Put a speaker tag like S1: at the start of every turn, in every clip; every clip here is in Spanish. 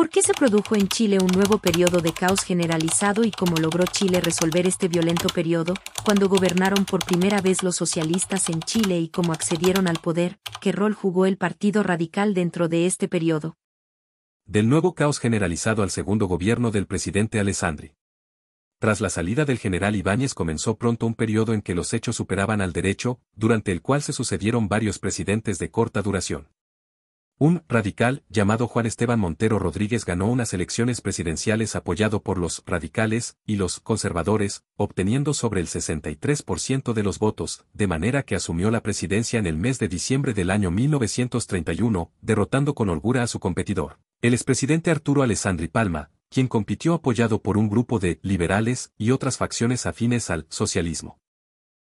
S1: ¿Por qué se produjo en Chile un nuevo periodo de caos generalizado y cómo logró Chile resolver este violento periodo, cuando gobernaron por primera vez los socialistas en Chile y cómo accedieron al poder, qué rol jugó el Partido Radical dentro de este periodo? Del nuevo caos generalizado al segundo gobierno del presidente Alessandri. Tras la salida del general Ibáñez comenzó pronto un periodo en que los hechos superaban al derecho, durante el cual se sucedieron varios presidentes de corta duración. Un radical llamado Juan Esteban Montero Rodríguez ganó unas elecciones presidenciales apoyado por los radicales y los conservadores, obteniendo sobre el 63% de los votos, de manera que asumió la presidencia en el mes de diciembre del año 1931, derrotando con holgura a su competidor, el expresidente Arturo Alessandri Palma, quien compitió apoyado por un grupo de liberales y otras facciones afines al socialismo.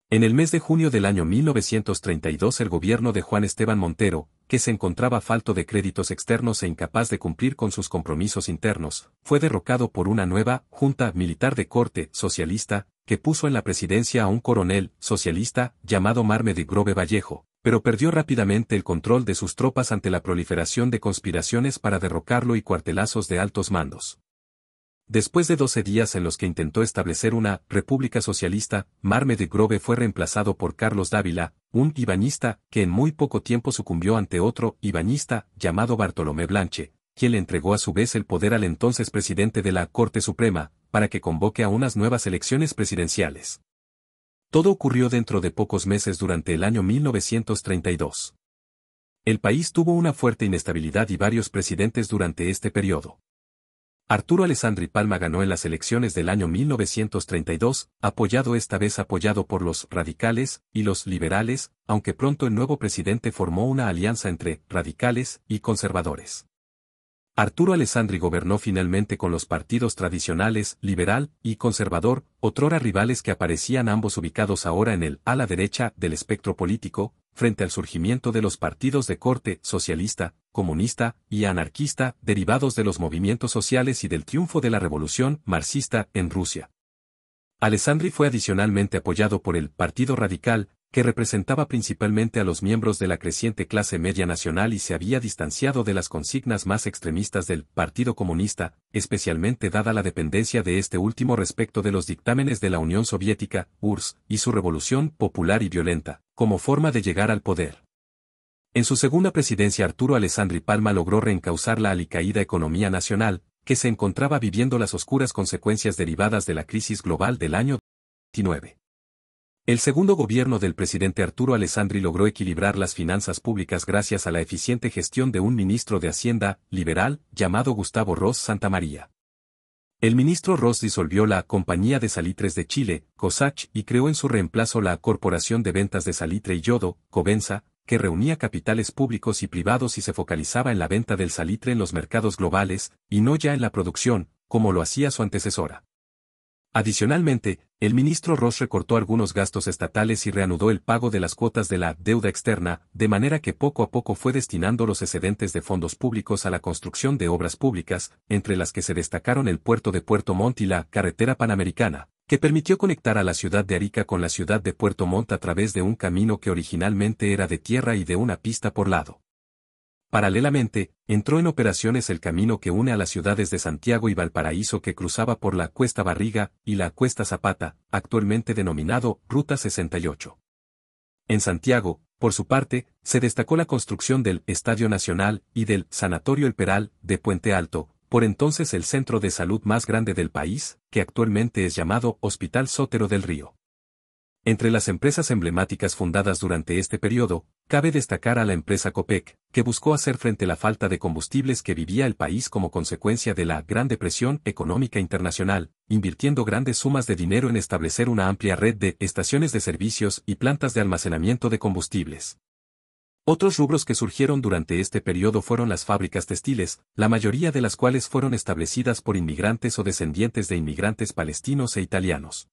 S1: En el mes de junio del año 1932 el gobierno de Juan Esteban Montero, que se encontraba falto de créditos externos e incapaz de cumplir con sus compromisos internos, fue derrocado por una nueva junta militar de corte socialista, que puso en la presidencia a un coronel socialista llamado Marme Grove Vallejo, pero perdió rápidamente el control de sus tropas ante la proliferación de conspiraciones para derrocarlo y cuartelazos de altos mandos. Después de 12 días en los que intentó establecer una república socialista, Marme de Grove fue reemplazado por Carlos Dávila, un ibanista que en muy poco tiempo sucumbió ante otro ibanista llamado Bartolomé Blanche, quien le entregó a su vez el poder al entonces presidente de la Corte Suprema, para que convoque a unas nuevas elecciones presidenciales. Todo ocurrió dentro de pocos meses durante el año 1932. El país tuvo una fuerte inestabilidad y varios presidentes durante este periodo. Arturo Alessandri Palma ganó en las elecciones del año 1932, apoyado esta vez apoyado por los radicales y los liberales, aunque pronto el nuevo presidente formó una alianza entre radicales y conservadores. Arturo Alessandri gobernó finalmente con los partidos tradicionales, liberal y conservador, otrora rivales que aparecían ambos ubicados ahora en el ala derecha del espectro político, frente al surgimiento de los partidos de corte socialista, comunista y anarquista derivados de los movimientos sociales y del triunfo de la revolución marxista en Rusia. Alessandri fue adicionalmente apoyado por el Partido Radical, que representaba principalmente a los miembros de la creciente clase media nacional y se había distanciado de las consignas más extremistas del Partido Comunista, especialmente dada la dependencia de este último respecto de los dictámenes de la Unión Soviética, URSS, y su revolución popular y violenta, como forma de llegar al poder. En su segunda presidencia Arturo Alessandri Palma logró reencauzar la alicaída economía nacional, que se encontraba viviendo las oscuras consecuencias derivadas de la crisis global del año 19. El segundo gobierno del presidente Arturo Alessandri logró equilibrar las finanzas públicas gracias a la eficiente gestión de un ministro de Hacienda, liberal, llamado Gustavo Ross Santamaría. El ministro Ross disolvió la Compañía de Salitres de Chile, COSACH, y creó en su reemplazo la Corporación de Ventas de Salitre y Yodo, COVENSA, que reunía capitales públicos y privados y se focalizaba en la venta del salitre en los mercados globales, y no ya en la producción, como lo hacía su antecesora. Adicionalmente, el ministro Ross recortó algunos gastos estatales y reanudó el pago de las cuotas de la deuda externa, de manera que poco a poco fue destinando los excedentes de fondos públicos a la construcción de obras públicas, entre las que se destacaron el puerto de Puerto Montt y la carretera panamericana, que permitió conectar a la ciudad de Arica con la ciudad de Puerto Montt a través de un camino que originalmente era de tierra y de una pista por lado. Paralelamente, entró en operaciones el camino que une a las ciudades de Santiago y Valparaíso que cruzaba por la Cuesta Barriga y la Cuesta Zapata, actualmente denominado Ruta 68. En Santiago, por su parte, se destacó la construcción del Estadio Nacional y del Sanatorio El Peral de Puente Alto, por entonces el centro de salud más grande del país, que actualmente es llamado Hospital Sótero del Río. Entre las empresas emblemáticas fundadas durante este periodo, cabe destacar a la empresa COPEC, que buscó hacer frente a la falta de combustibles que vivía el país como consecuencia de la Gran Depresión Económica Internacional, invirtiendo grandes sumas de dinero en establecer una amplia red de estaciones de servicios y plantas de almacenamiento de combustibles. Otros rubros que surgieron durante este periodo fueron las fábricas textiles, la mayoría de las cuales fueron establecidas por inmigrantes o descendientes de inmigrantes palestinos e italianos.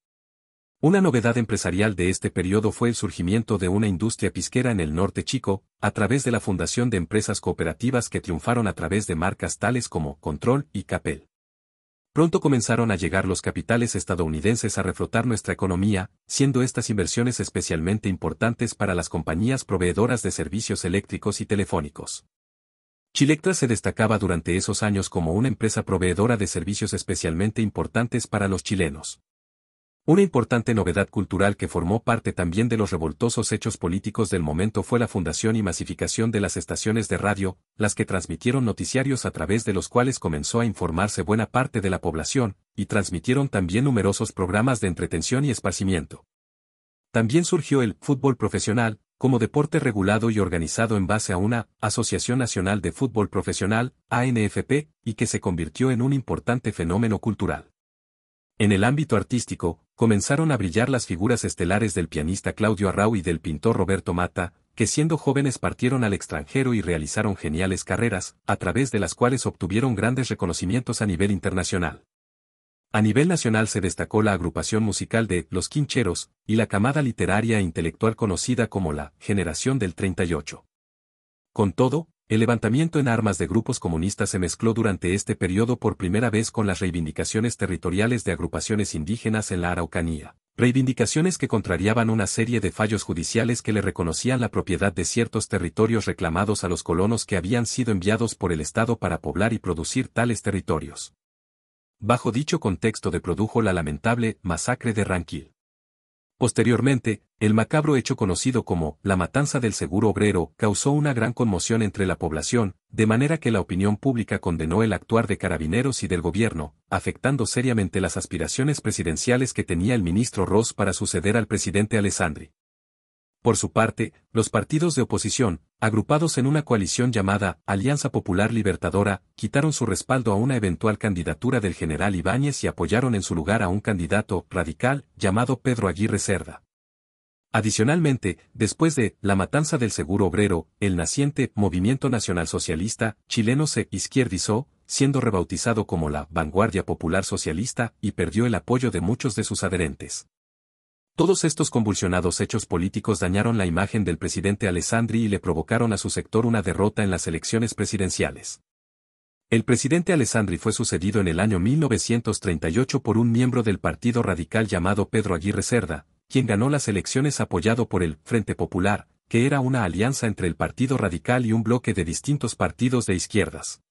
S1: Una novedad empresarial de este periodo fue el surgimiento de una industria pisquera en el norte chico, a través de la fundación de empresas cooperativas que triunfaron a través de marcas tales como Control y Capel. Pronto comenzaron a llegar los capitales estadounidenses a reflotar nuestra economía, siendo estas inversiones especialmente importantes para las compañías proveedoras de servicios eléctricos y telefónicos. Chilectra se destacaba durante esos años como una empresa proveedora de servicios especialmente importantes para los chilenos. Una importante novedad cultural que formó parte también de los revoltosos hechos políticos del momento fue la fundación y masificación de las estaciones de radio, las que transmitieron noticiarios a través de los cuales comenzó a informarse buena parte de la población, y transmitieron también numerosos programas de entretención y esparcimiento. También surgió el fútbol profesional, como deporte regulado y organizado en base a una Asociación Nacional de Fútbol Profesional, ANFP, y que se convirtió en un importante fenómeno cultural. En el ámbito artístico, comenzaron a brillar las figuras estelares del pianista Claudio Arrau y del pintor Roberto Mata, que siendo jóvenes partieron al extranjero y realizaron geniales carreras, a través de las cuales obtuvieron grandes reconocimientos a nivel internacional. A nivel nacional se destacó la agrupación musical de Los Quincheros, y la camada literaria e intelectual conocida como la Generación del 38. Con todo, el levantamiento en armas de grupos comunistas se mezcló durante este periodo por primera vez con las reivindicaciones territoriales de agrupaciones indígenas en la Araucanía. Reivindicaciones que contrariaban una serie de fallos judiciales que le reconocían la propiedad de ciertos territorios reclamados a los colonos que habían sido enviados por el Estado para poblar y producir tales territorios. Bajo dicho contexto de produjo la lamentable masacre de Ranquil. Posteriormente, el macabro hecho conocido como la matanza del seguro obrero causó una gran conmoción entre la población, de manera que la opinión pública condenó el actuar de carabineros y del gobierno, afectando seriamente las aspiraciones presidenciales que tenía el ministro Ross para suceder al presidente Alessandri. Por su parte, los partidos de oposición, agrupados en una coalición llamada Alianza Popular Libertadora, quitaron su respaldo a una eventual candidatura del general Ibáñez y apoyaron en su lugar a un candidato radical llamado Pedro Aguirre Cerda. Adicionalmente, después de la matanza del seguro obrero, el naciente Movimiento Nacional Socialista chileno se izquierdizó, siendo rebautizado como la Vanguardia Popular Socialista y perdió el apoyo de muchos de sus adherentes. Todos estos convulsionados hechos políticos dañaron la imagen del presidente Alessandri y le provocaron a su sector una derrota en las elecciones presidenciales. El presidente Alessandri fue sucedido en el año 1938 por un miembro del Partido Radical llamado Pedro Aguirre Cerda, quien ganó las elecciones apoyado por el Frente Popular, que era una alianza entre el Partido Radical y un bloque de distintos partidos de izquierdas.